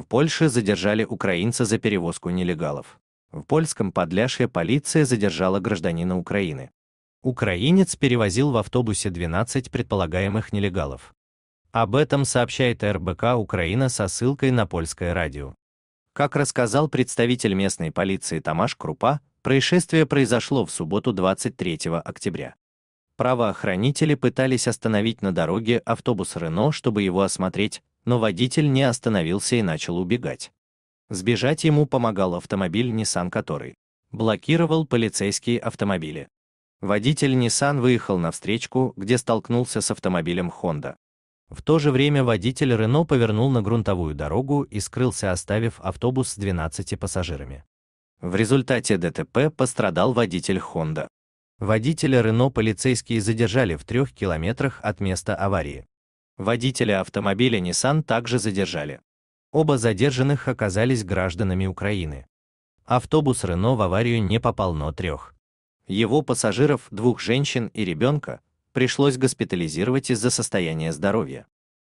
В Польше задержали украинца за перевозку нелегалов. В польском Подляшье полиция задержала гражданина Украины. Украинец перевозил в автобусе 12 предполагаемых нелегалов. Об этом сообщает РБК Украина со ссылкой на польское радио. Как рассказал представитель местной полиции Тамаш Крупа, происшествие произошло в субботу 23 октября. Правоохранители пытались остановить на дороге автобус Рено, чтобы его осмотреть, но водитель не остановился и начал убегать. Сбежать ему помогал автомобиль Nissan, который блокировал полицейские автомобили. Водитель Nissan выехал на встречку, где столкнулся с автомобилем Honda. В то же время водитель Renault повернул на грунтовую дорогу и скрылся, оставив автобус с 12 пассажирами. В результате ДТП пострадал водитель Honda. Водителя Renault полицейские задержали в трех километрах от места аварии. Водителя автомобиля Nissan также задержали. Оба задержанных оказались гражданами Украины. Автобус Рено в аварию не попал, но трех. Его пассажиров, двух женщин и ребенка, пришлось госпитализировать из-за состояния здоровья.